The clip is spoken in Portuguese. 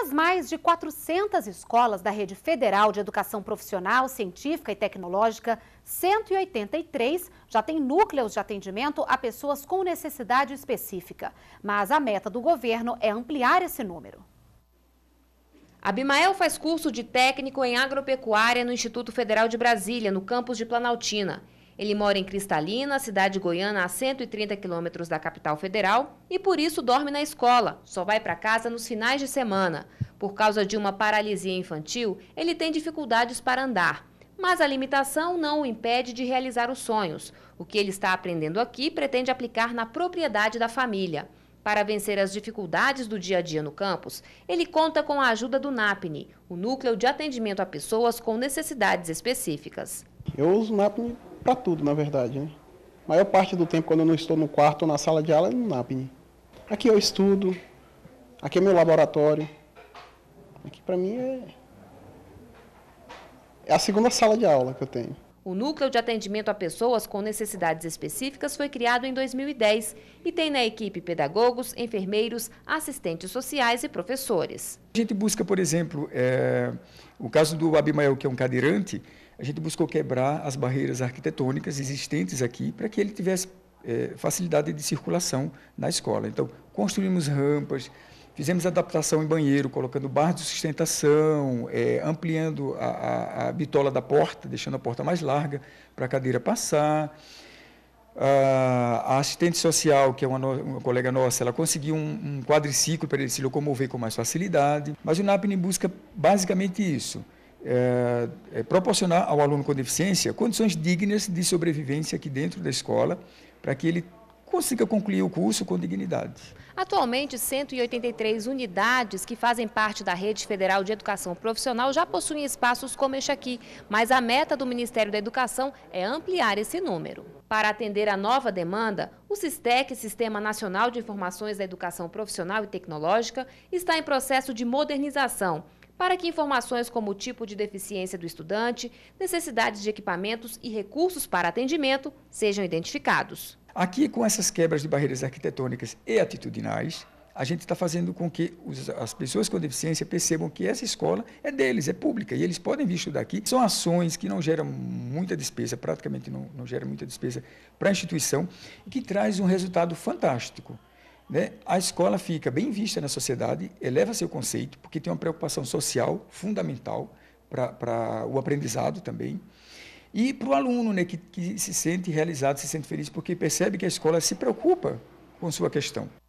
Das mais de 400 escolas da Rede Federal de Educação Profissional, Científica e Tecnológica, 183 já têm núcleos de atendimento a pessoas com necessidade específica. Mas a meta do governo é ampliar esse número. Abimael faz curso de técnico em agropecuária no Instituto Federal de Brasília, no campus de Planaltina. Ele mora em Cristalina, cidade goiana a 130 quilômetros da capital federal, e por isso dorme na escola, só vai para casa nos finais de semana. Por causa de uma paralisia infantil, ele tem dificuldades para andar, mas a limitação não o impede de realizar os sonhos. O que ele está aprendendo aqui pretende aplicar na propriedade da família. Para vencer as dificuldades do dia a dia no campus, ele conta com a ajuda do NAPNE, o Núcleo de Atendimento a Pessoas com Necessidades Específicas. Eu uso o NAPNE para tudo, na verdade. Né? A maior parte do tempo, quando eu não estou no quarto ou na sala de aula, é no NAPN. Né? Aqui eu estudo, aqui é meu laboratório. Aqui para mim é... é a segunda sala de aula que eu tenho. O Núcleo de Atendimento a Pessoas com Necessidades Específicas foi criado em 2010 e tem na equipe pedagogos, enfermeiros, assistentes sociais e professores. A gente busca, por exemplo, é, o caso do Abimael, que é um cadeirante, a gente buscou quebrar as barreiras arquitetônicas existentes aqui para que ele tivesse é, facilidade de circulação na escola. Então, construímos rampas, fizemos adaptação em banheiro, colocando barras de sustentação, é, ampliando a, a, a, bitola da porta, deixando a porta mais larga para a cadeira passar. A, assistente social, que é uma, no, uma, colega nossa, ela conseguiu um, um quadriciclo para ele se locomover com mais facilidade. Mas o NAPNE busca basicamente isso é, é, proporcionar ao aluno com deficiência condições dignas de sobrevivência aqui dentro da escola, para que ele consiga concluir o curso com dignidade. Atualmente, 183 unidades que fazem parte da Rede Federal de Educação Profissional já possuem espaços como este aqui, mas a meta do Ministério da Educação é ampliar esse número. Para atender a nova demanda, o SISTEC, Sistema Nacional de Informações da Educação Profissional e Tecnológica, está em processo de modernização para que informações como o tipo de deficiência do estudante, necessidades de equipamentos e recursos para atendimento sejam identificados. Aqui, com essas quebras de barreiras arquitetônicas e atitudinais, a gente está fazendo com que as pessoas com deficiência percebam que essa escola é deles, é pública, e eles podem vir estudar aqui. São ações que não geram muita despesa, praticamente não, não geram muita despesa para a instituição, e que traz um resultado fantástico. Né? A escola fica bem vista na sociedade, eleva seu conceito, porque tem uma preocupação social fundamental para o aprendizado também. E para o aluno né, que, que se sente realizado, se sente feliz, porque percebe que a escola se preocupa com sua questão.